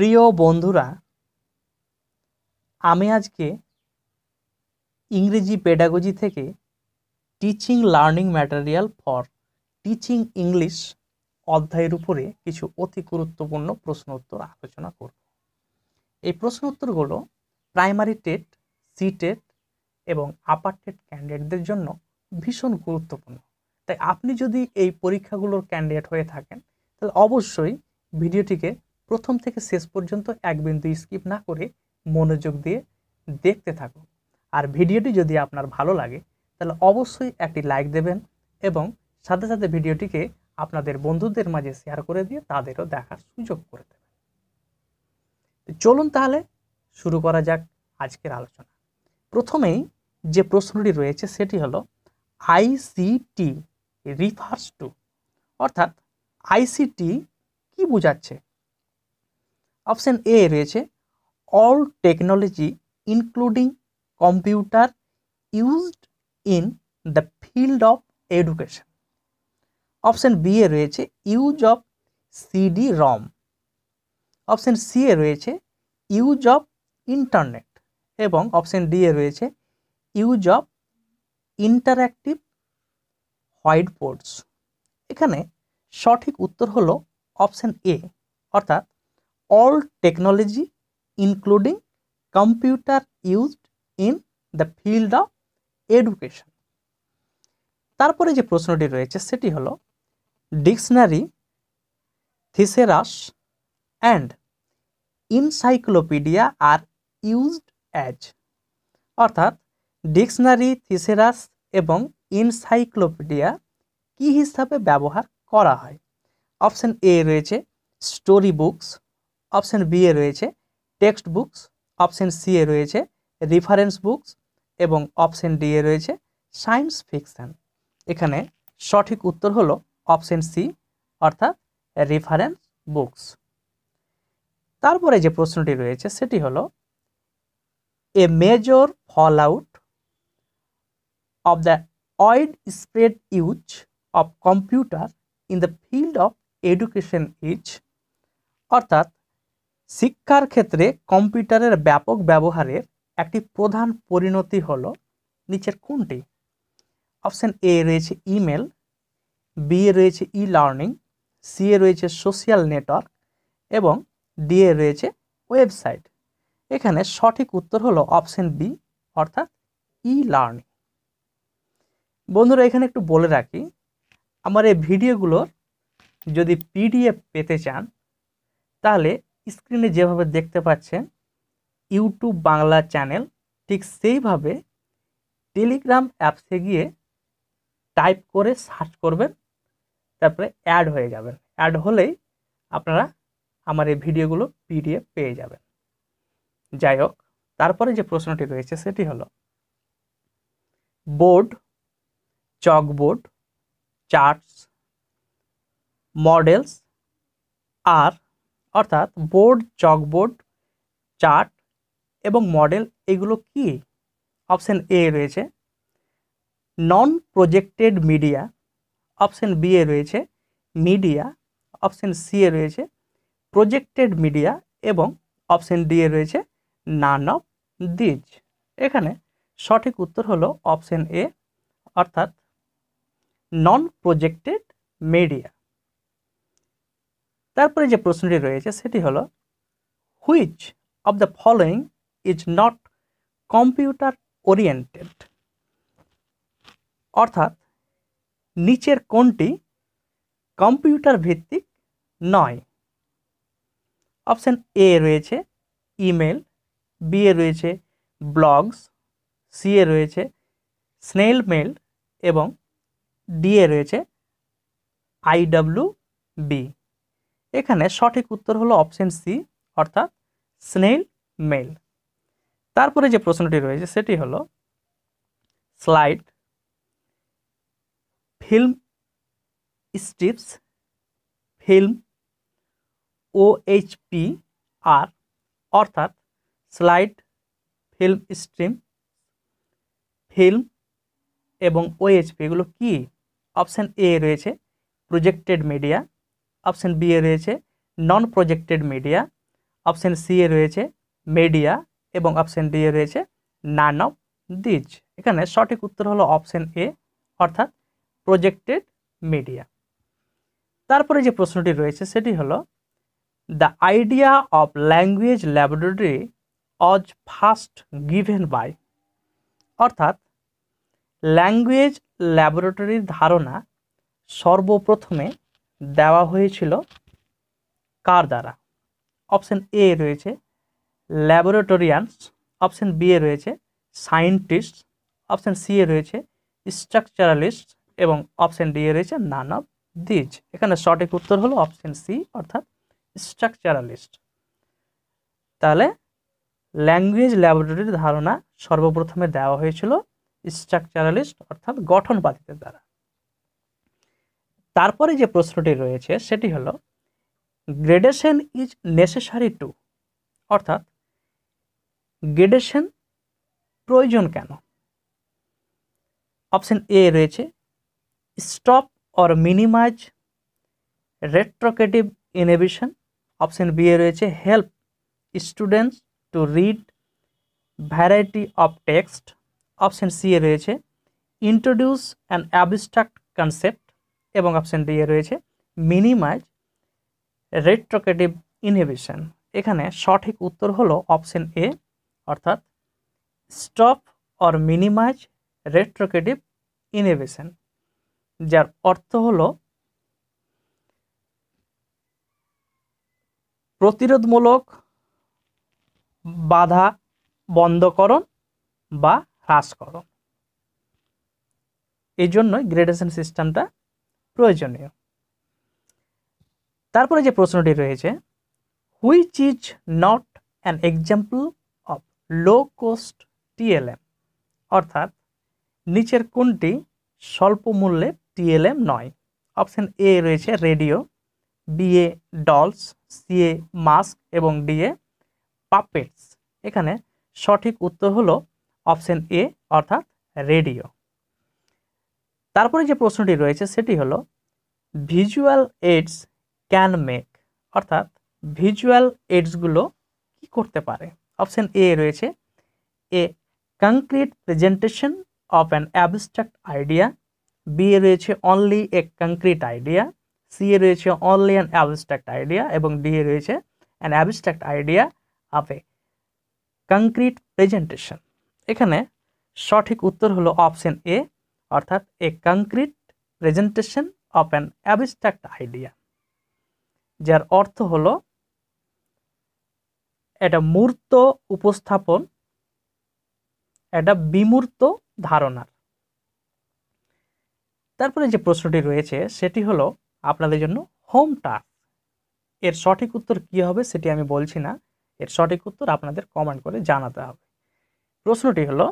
প্রিয় বন্ধুরা আমি আজকে ইংরেজি পেডাগোজি থেকে teaching learning material for teaching English অধ্যায়ের উপরে কিছু অতি গুরুত্বপূর্ণ প্রশ্ন উত্তর আলোচনা করব এই প্রশ্ন উত্তরগুলো প্রাইমারি টেট সি টেট এবং আপার টেট ক্যান্ডিডেটদের জন্য ভীষণ গুরুত্বপূর্ণ তাই আপনি যদি এই পরীক্ষাগুলোর ক্যান্ডিডেট হয়ে থাকেন তাহলে অবশ্যই ভিডিওটিকে প্রথম থেকে শেষ পর্যন্ত এক বিন্দু স্কিপ না করে মনোযোগ দিয়ে দেখতে থাকুন আর ভিডিওটি যদি আপনার ভালো লাগে তাহলে অবশ্যই একটি লাইক দেবেন এবং সাথে সাথে ভিডিওটিকে আপনাদের বন্ধুদের মাঝে শেয়ার করে দিয়ে তাদেরও দেখার সুযোগ করে দেবেন চলুন তাহলে শুরু করা যাক আজকের আলোচনা প্রথমেই যে প্রশ্নটি রয়েছে সেটি হলো আইসিটি রিফার্স টু অর্থাৎ আইসিটি কি বোঝাচ্ছে অপশান এ রয়েছে all technology including computer used in the field of education option B এ রয়েছে use of CD ROM option C এ রয়েছে ইউজ অফ ইন্টারনেট এবং অপশান ডি এ রয়েছে use of interactive white boards এখানে সঠিক উত্তর হলো অপশান এ অর্থাৎ all technology including computer used in the field of education তারপরে যে প্রশ্নটি রয়েছে সেটি হলো dictionary thesaurus and encyclopedia are used as অর্থাৎ ডিকশনারি থিসেরাস এবং ইনসাইক্লোপিডিয়া কি হিসাবে ব্যবহার করা হয় অপশন এ রয়েছে স্টোরি বুকস অপশান বি এ রয়েছে টেক্সট বুকস অপশান সি এ রয়েছে রেফারেন্স বুকস এবং অপশান ডি এ রয়েছে সায়েন্স ফিকশান এখানে সঠিক উত্তর হলো অপশান সি অর্থাৎ রেফারেন্স বুকস তারপরে যে প্রশ্নটি রয়েছে সেটি হল a major fall out of the wide spread use of computer in the field of education is অর্থাৎ শিক্ষার ক্ষেত্রে কম্পিউটারের ব্যাপক ব্যবহারের একটি প্রধান পরিণতি হল নিচের কোনটি অপশান এ রয়েছে ইমেল বি এ রয়েছে ই লার্নিং সি এ রয়েছে সোশ্যাল নেটওয়ার্ক এবং ডি এ রয়েছে ওয়েবসাইট এখানে সঠিক উত্তর হলো অপশান বি অর্থাৎ ই লার্নিং বন্ধুরা এখানে একটু বলে রাখি আমার এই ভিডিওগুলোর যদি পিডিএফ পেতে চান তাহলে স্ক্রিনে যেভাবে দেখতে পাচ্ছেন ইউটিউব বাংলা চ্যানেল ঠিক সেইভাবে টেলিগ্রাম অ্যাপসে গিয়ে টাইপ করে সার্চ করবেন তারপরে অ্যাড হয়ে যাবেন অ্যাড হলেই আপনারা আমার এই ভিডিওগুলো পিডিএফ পেয়ে যাবেন যাই হোক তারপরে যে প্রশ্নটি রয়েছে সেটি হলো board chalkboard charts models are অর্থাৎ বোর্ড চকবোর্ড চার্ট এবং মডেল এগুলো কি অপশান এ রয়েছে non projected media option B এ রয়েছে মিডিয়া অপশন সি এ রয়েছে প্রজেক্টেড মিডিয়া এবং অপশান ডি এ রয়েছে নান অফ দিজ এখানে সঠিক উত্তর হলো অপশান এ অর্থাৎ নন প্রজেক্টেড মিডিয়া তারপরে যে প্রশ্নটি রয়েছে সেটি হলো which of the following is not computer oriented অর্থাৎ নিচের কোনটি কম্পিউটার ভিত্তিক নয় অপশান এ রয়েছে ইমেল বি এ রয়েছে ব্লগস সি এ রয়েছে স্নেল মেল এবং ডি এ রয়েছে আইডব্লিউ বি এখানে সঠিক উত্তর হলো অপশন সি অর্থাৎ স্নেইল মেল তারপরে যে প্রশ্নটি রয়েছে সেটি হলো slide film strips film OHP are অর্থাৎ স্লাইড ফিল্ম স্ট্রিম ফিল্ম এবং ওএইচপি এগুলো কি অপশান এ রয়েছে প্রজেক্টেড মিডিয়া অপশান বি এ রয়েছে non projected media option C এ রয়েছে মিডিয়া এবং অপশান ডি এ রয়েছে নান অফ দিজ এখানে সঠিক উত্তর হলো অপশান এ অর্থাৎ প্রজেক্টেড মিডিয়া তারপরে যে প্রশ্নটি রয়েছে সেটি হলো the idea of language laboratory was first given by অর্থাৎ ল্যাঙ্গুয়েজ ল্যাবরেটরির ধারণা সর্বপ্রথমে দেওয়া হয়েছিল কার দ্বারা অপশন এ রয়েছে ল্যাবরেটরিয়ানস অপশন বি এ রয়েছে সায়েন্টিস্ট অপশন সি এ রয়েছে স্ট্রাকচারালিস্ট এবং অপশন ডি এ রয়েছে নান অফ দিজ এখানে সঠিক উত্তর হলো অপশন সি অর্থাৎ স্ট্রাকচারালিস্ট তাহলে ল্যাঙ্গুয়েজ ল্যাবরেটরির ধারণা সর্বপ্রথমে দেওয়া হয়েছিল স্ট্রাকচারালিস্ট অর্থাৎ গঠনবাদীদের দ্বারা তারপরে যে প্রশ্নটি রয়েছে সেটি হল গ্রেডেশন ইজ নেসেসারি টু অর্থাৎ গ্রেডেশন প্রয়োজন কেন অপশন এ রয়েছে stop or minimize retroactive inhibition option B এ রয়েছে help students to read variety of text option C এ রয়েছে ইন্ট্রোডিউস অ্যান অ্যাবস্ট্রাক্ট কনসেপ্ট এবং অপশান ডি এ রয়েছে মিনিমাইজ রেট্রোকেটিভ ইনহিবিশন এখানে সঠিক উত্তর হলো অপশান এ অর্থাৎ stop or minimize retroactive inhibition যার অর্থ হলো প্রতিরোধমূলক বাধা বন্ধকরণ বা হ্রাসকরণ এই জন্যই গ্রেডেশন সিস্টেমটা প্রয়োজনীয় তারপরে যে প্রশ্নটি রয়েছে which is not an example of low cost TLM অর্থাৎ নিচের কোনটি স্বল্প মূল্যে টিএলএম নয় অপশান এ রয়েছে রেডিও বিএ ডলস সি এ মাস্ক এবং ডিএ পাপেটস এখানে সঠিক উত্তর হলো অপশান এ অর্থাৎ রেডিও তারপরে যে প্রশ্নটি রয়েছে সেটি হলো ভিজুয়াল এইডস ক্যান মেক অর্থাৎ ভিজুয়াল এইডসগুলো কি করতে পারে অপশন এ রয়েছে a concrete presentation of an abstract idea B এ রয়েছে only a concrete idea C এ রয়েছে অনলি অ্যান অ্যাবস্ট্রাক্ট আইডিয়া এবং ডি এ রয়েছে an abstract idea of a concrete presentation এখানে সঠিক উত্তর হলো অপশন এ অর্থাৎ a concrete presentation of an abstract idea যার অর্থ হল এটা মূর্ত উপস্থাপন এটা বিমূর্ত ধারণার তারপরে যে প্রশ্নটি রয়েছে সেটি হলো আপনাদের জন্য হোম টাস্ক এর সঠিক উত্তর কি হবে সেটি আমি বলছি না এর সঠিক উত্তর আপনাদের কমেন্ট করে জানাতে হবে প্রশ্নটি হলো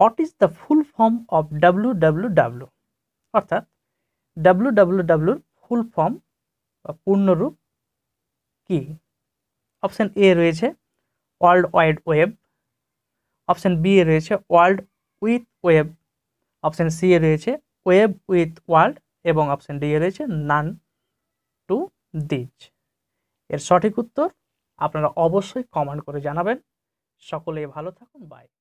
what is the full form of W W W অর্থাৎ ডাব্লু ডাব্লু ডাব্লুর ফুল ফর্ম বা পূর্ণরূপ কি অপশান এ রয়েছে world wide web option B এ রয়েছে world with web option C এ রয়েছে ওয়েব উইথ ওয়ার্ল্ড এবং অপশান ডি এ রয়েছে নান টু দিজ এর সঠিক উত্তর আপনারা অবশ্যই কমেন্ট করে জানাবেন সকলে ভালো থাকুন বাই